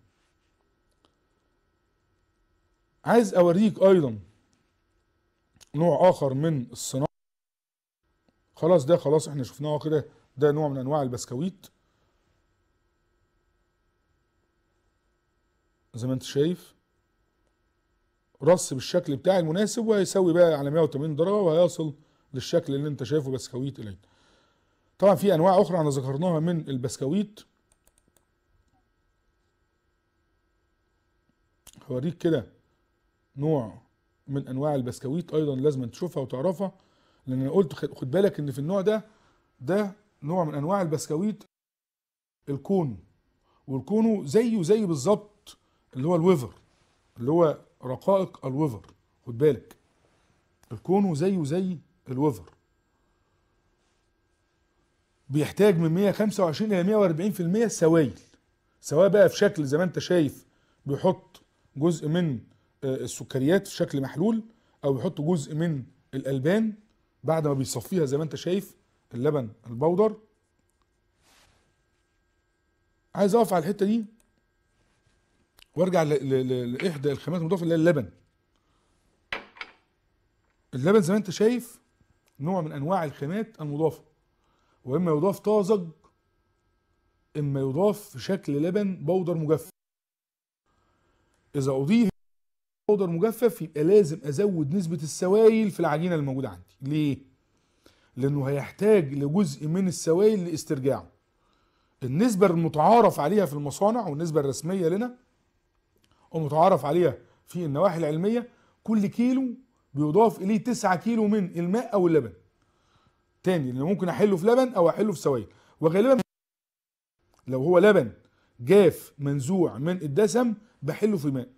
عايز اوريك ايضا نوع اخر من الصناعه خلاص ده خلاص احنا شفناه كده ده نوع من انواع البسكويت زي ما انت شايف رص بالشكل بتاعي المناسب وهيساوي بقى على 180 درجه وهيصل للشكل اللي انت شايفه بسكويت اليه طبعا في انواع اخرى انا ذكرناها من البسكويت هوريك كده نوع من انواع البسكويت ايضا لازم تشوفها وتعرفها لان انا قلت خد بالك ان في النوع ده ده نوع من انواع البسكويت الكون والكونه زيه زي بالظبط اللي هو الويفر اللي هو رقائق الوفر خد بالك الكون زيه زي الوفر بيحتاج من 125 الى 140% سوائل سواء بقى في شكل زي ما انت شايف بيحط جزء من آه، السكريات في شكل محلول او بيحط جزء من الالبان بعد ما بيصفيها زي ما انت شايف اللبن البودر عايز اقف على الحته دي وارجع لاحدى الخامات المضافه اللي هي اللبن اللبن زي ما انت شايف نوع من انواع الخامات المضافه واما يضاف طازج اما يضاف في شكل لبن بودر مجفف اذا اضيف بودر مجفف يبقى لازم ازود نسبه السوائل في العجينه اللي موجوده عندي ليه لانه هيحتاج لجزء من السوائل لاسترجاعه النسبه المتعارف عليها في المصانع والنسبه الرسميه لنا ومتعارف عليها في النواحي العلمية كل كيلو بيضاف إليه 9 كيلو من الماء أو اللبن تاني لأنه ممكن أحله في لبن أو أحله في سوائل وغالبا لو هو لبن جاف منزوع من الدسم بحله في ماء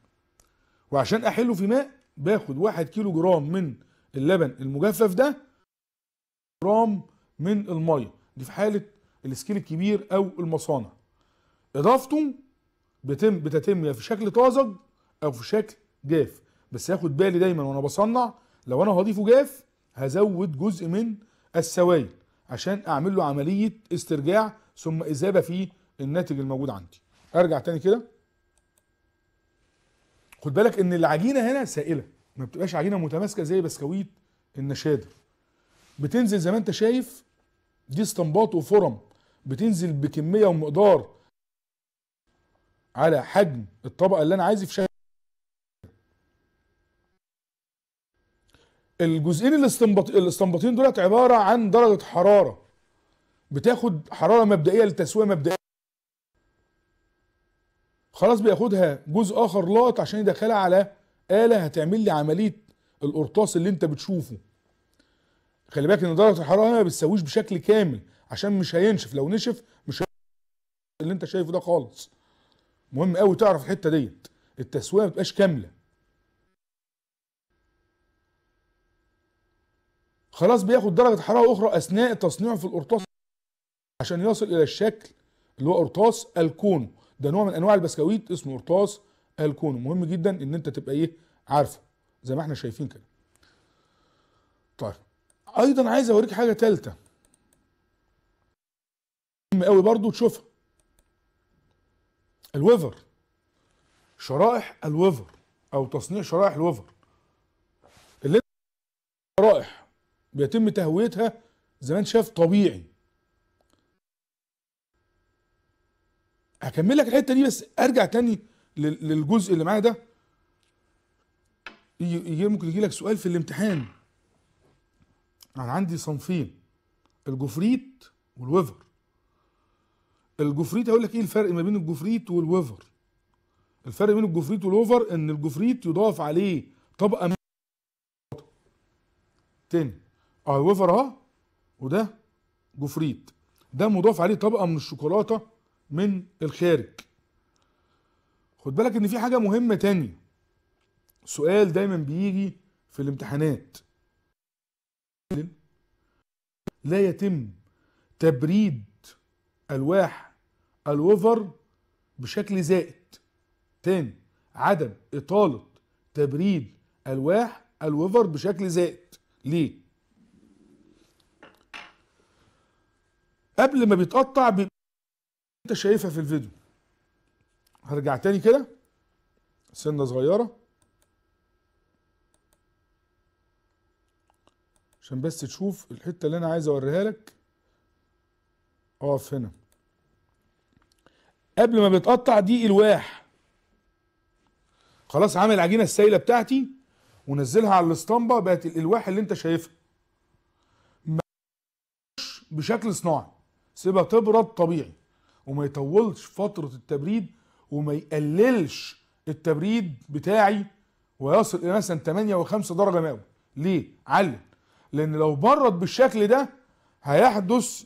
وعشان أحله في ماء باخد 1 كيلو جرام من اللبن المجفف ده جرام من المية دي في حالة السكيل الكبير أو المصانع إضافته بتم بتتم يا في شكل طازج او في شكل جاف بس هاخد بالي دايما وانا بصنع لو انا هضيفه جاف هزود جزء من السوائل عشان اعمل له عمليه استرجاع ثم اذابه في الناتج الموجود عندي ارجع تاني كده خد بالك ان العجينه هنا سائله ما بتبقاش عجينه متماسكه زي بسكويت النشادر بتنزل زي ما انت شايف دي استنباط وفرم بتنزل بكميه ومقدار على حجم الطبقة اللي انا عايز افشها الجزئين الاستنباطين دولت عبارة عن درجة حرارة بتاخد حرارة مبدئية للتسوية مبدئية خلاص بياخدها جزء اخر لاط عشان يدخلها على آلة هتعمل لي عملية القرطاس اللي انت بتشوفه خلي بالك ان درجة الحرارة هنا ما بتساويش بشكل كامل عشان مش هينشف لو نشف مش اللي انت شايفه ده خالص مهم قوي تعرف الحته ديت التسويه ما بتبقاش كامله خلاص بياخد درجه حراره اخرى اثناء تصنيعه في القرطاس عشان يصل الى الشكل اللي هو قرطاس الكونو ده نوع من انواع البسكويت اسمه قرطاس الكونو مهم جدا ان انت تبقى ايه عارفه زي ما احنا شايفين كده طيب ايضا عايز اوريك حاجه ثالثه مهم قوي برضو تشوفها الويفر شرائح الويفر او تصنيع شرائح الويفر اللي شرائح بيتم تهويتها زي ما انت شايف طبيعي هكمل لك الحته دي بس ارجع تاني للجزء اللي معايا ده يجي ممكن يجي لك سؤال في الامتحان انا عندي صنفين الجفريت والويفر الجفريت هقول لك ايه الفرق ما بين الجفريت والوفر الفرق بين الجفريت والوفر ان الجفريت يضاف عليه طبقه من تاني اه الوفر اهو وده جفريت ده مضاف عليه طبقه من الشوكولاته من الخارج خد بالك ان في حاجه مهمه تانية سؤال دايما بيجي في الامتحانات لا يتم تبريد ألواح الوفر بشكل زائد تاني عدم إطالة تبريد ألواح الوفر بشكل زائد ليه؟ قبل ما بيتقطع بيبقى انت شايفها في الفيديو هرجع تاني كده سنة صغيرة عشان بس تشوف الحتة اللي انا عايز اوريها لك اقف هنا قبل ما بتقطع دي الواح خلاص عامل العجينه السايله بتاعتي ونزلها على الاسطمبه بقت الالواح اللي انت شايفها بشكل صناعي سيبها تبرد طبيعي وما يطولش فتره التبريد وما يقللش التبريد بتاعي ويصل الى مثلا 8 و5 درجه مئوي ليه علل لان لو برد بالشكل ده هيحدث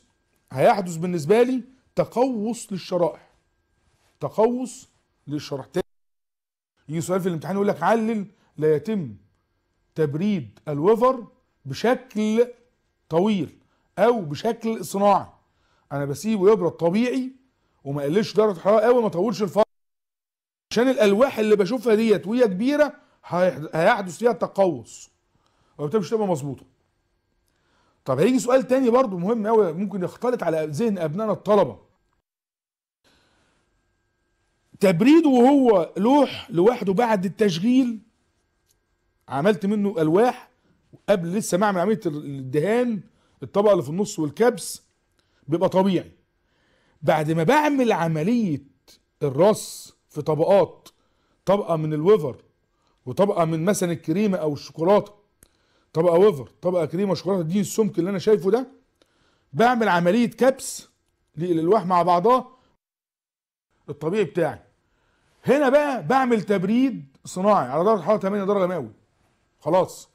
هيحدث بالنسبه لي تقوس للشرائح تقوس للشرح تاني يجي سؤال في الامتحان يقول لك علل لا يتم تبريد الوفر بشكل طويل او بشكل صناعي انا بسيبه يبرد طبيعي وما اقللش درجه الحراره قوي ما اطولش الفرق عشان الالواح اللي بشوفها ديت وهي كبيره هيحدث فيها تقوس وبالتالي مش تبقى مظبوطه طب هيجي سؤال تاني برضو مهم قوي ممكن يختلط على ذهن ابنائنا الطلبه تبريده وهو لوح لوحده بعد التشغيل عملت منه الواح قبل لسه ما اعمل عمليه الدهان الطبقه اللي في النص والكبس بيبقى طبيعي بعد ما بعمل عمليه الرص في طبقات طبقه من الوفر وطبقه من مثلا الكريمه او الشوكولاته طبقه ويفر طبقه كريمه شوكولاته دي السمك اللي انا شايفه ده بعمل عمليه كبس للالواح مع بعضها الطبيعي بتاعي هنا بقى بعمل تبريد صناعي على درجه حراره 8 درجه مئوي خلاص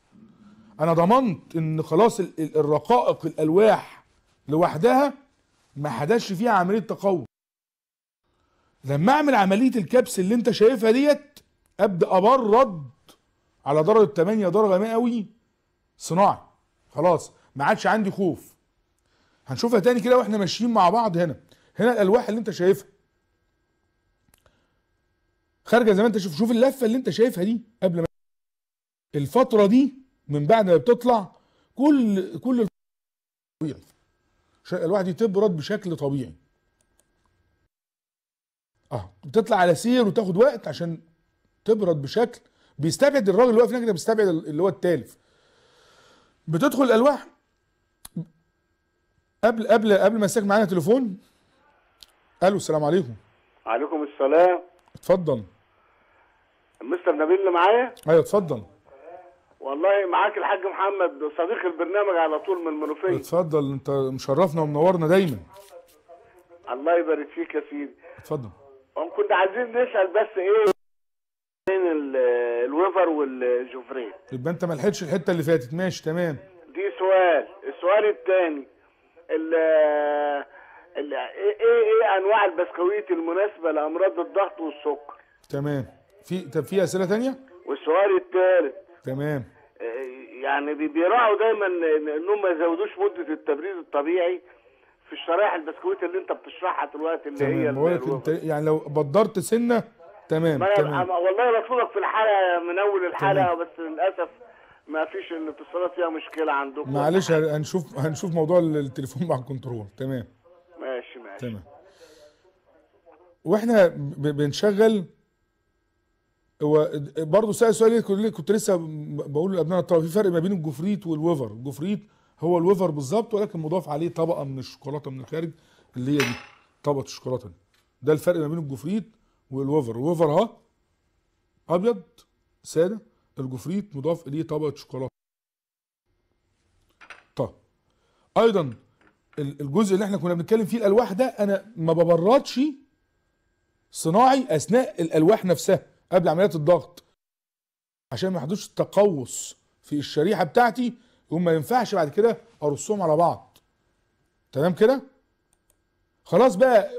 انا ضمنت ان خلاص الرقائق الالواح لوحدها ما حدش فيها عمليه تقوم لما اعمل عمليه الكبس اللي انت شايفها ديت ابدا ابرد على درجه 8 درجه مئوي صناعي خلاص ما عادش عندي خوف هنشوفها تاني كده واحنا ماشيين مع بعض هنا هنا الالواح اللي انت شايفها خارجه زي ما انت شوف شوف اللفه اللي انت شايفها دي قبل ما الفتره دي من بعد ما بتطلع كل كل طبيعي الواحد تبرد بشكل طبيعي اه بتطلع على سير وتاخد وقت عشان تبرد بشكل بيستبعد الراجل اللي واقف هناك ده بيستبعد اللي هو التالف بتدخل الالواح قبل قبل قبل ما يسلك معانا تليفون الو السلام عليكم عليكم السلام اتفضل مستر نبيل اللي معايا ايوه اتفضل والله معاك الحاج محمد صديق البرنامج على طول من المنوفيه اتفضل انت مشرفنا ومنورنا دايما الله يبارك فيك يا سيدي اتفضل كنا عايزين نسال بس ايه بين الويفر والجوفرين يبقى انت ما لحقتش الحته اللي فاتت ماشي تمام دي سؤال السؤال الثاني ال ايه،, ايه ايه انواع البسكويت المناسبه لامراض الضغط والسكر تمام في طب في اسئله ثانيه والسؤال الثالث تمام آه، يعني بيراعوا دايما انهم ما يزودوش مده التبريد الطبيعي في الشرايح البسكويت اللي انت بتشرحها دلوقتي اللي تمام. هي بقولك انت يعني لو بدرت سنه تمام تمام والله رسولك في الحلقه من اول الحلقه بس للاسف ما فيش الاتصالات فيها مشكله عندكم معلش هنشوف هنشوف موضوع التليفون مع الكنترول تمام ماشي ماشي تمام واحنا بنشغل هو برضه سال سؤال كنت لسه بقول لابناء الطلبه في فرق ما بين الجفريت والويفر الجفريت هو الويفر بالظبط ولكن مضاف عليه طبقه من الشوكولاته من الخارج اللي هي دي طبقه الشوكولاته دي ده الفرق ما بين الجفريت والويفر الويفر ها ابيض ساده الجفريت مضاف اليه طبقه شوكولاته طيب ايضا الجزء اللي احنا كنا بنتكلم فيه الالواح ده انا ما ببردش صناعي اثناء الالواح نفسها قبل عمليات الضغط عشان ما يحدوش تقوس في الشريحه بتاعتي وما ينفعش بعد كده ارصهم على بعض تمام كده خلاص بقى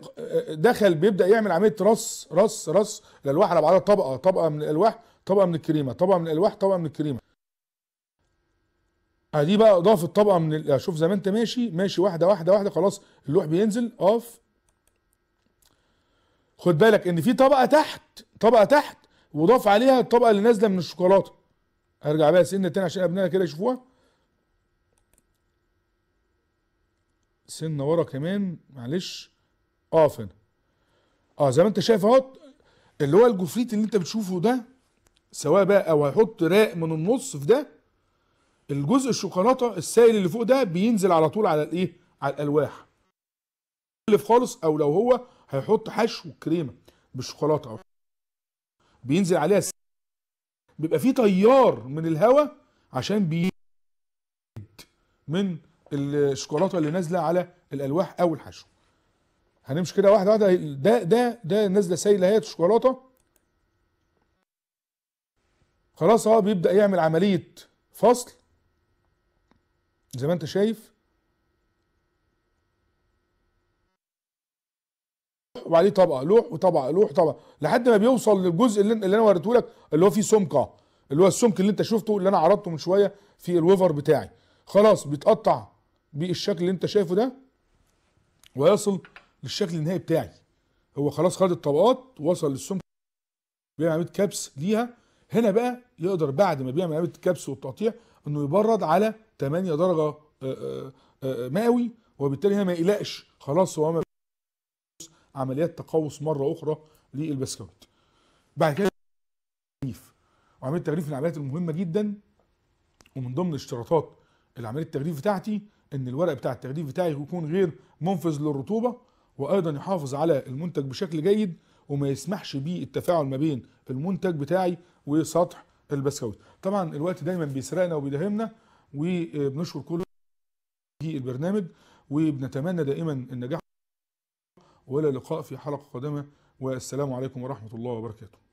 دخل بيبدا يعمل عمليه رص رص رص الالواح على بعضها طبقه طبقه من الالواح طبقه من الكريمه طبقه من الالواح طبقه من الكريمه ادي آه، بقى اضافه طبقه من ال... يعني شوف زي ما انت ماشي ماشي واحده واحده واحده خلاص اللوح بينزل اقف خد بالك ان في طبقه تحت طبقه تحت وضاف عليها الطبقه اللي نازله من الشوكولاته ارجع بقى سنه تاني عشان ابنائنا كده يشوفوها سنه ورا كمان معلش اقف آه، هنا اه زي ما انت شايف اهو اللي هو الجفريت اللي انت بتشوفه ده سواء بقى او هيحط راق من النص في ده الجزء الشوكولاته السائل اللي فوق ده بينزل على طول على الايه على الالواح اللي خالص او لو هو هيحط حشو كريمه بالشوكولاته او بينزل عليها س... بيبقى فيه تيار من الهواء عشان بيد من الشوكولاته اللي نازله على الالواح او الحشو هنمشي كده واحده واحده ده ده ده نازله سايله اهي الشوكولاته خلاص اهو بيبدا يعمل عمليه فصل زي ما انت شايف وبعديه طبقه لوح وطبقه لوح طبقه لحد ما بيوصل للجزء اللي, اللي انا وريته لك اللي هو فيه سمكه اللي هو السمك اللي انت شفته اللي انا عرضته من شويه في الويفر بتاعي خلاص بيتقطع بالشكل اللي انت شايفه ده ويصل للشكل النهائي بتاعي هو خلاص خد الطبقات وصل للسمك بيعمل عمليه كبس ليها هنا بقى يقدر بعد ما بيعمل عمليه الكبس والتقطيع انه يبرد على 8 درجه آه، آه، آه، مئوي وبالتالي هنا ما يقلقش خلاص هو ما عمليات تقوس مره اخرى للبسكوت. بعد كده تغليف وعمليه التغليف من العمليات المهمه جدا ومن ضمن اشتراطات العمليه التغليف بتاعتي ان الورق بتاع التغليف بتاعي يكون غير منفذ للرطوبه وايضا يحافظ على المنتج بشكل جيد وما يسمحش بيه التفاعل ما بين المنتج بتاعي وسطح البسكوت. طبعا الوقت دايما بيسرقنا وبيداهمنا وبنشكر كل في البرنامج وبنتمنى دائما النجاح وإلى اللقاء في حلقة قادمة والسلام عليكم ورحمة الله وبركاته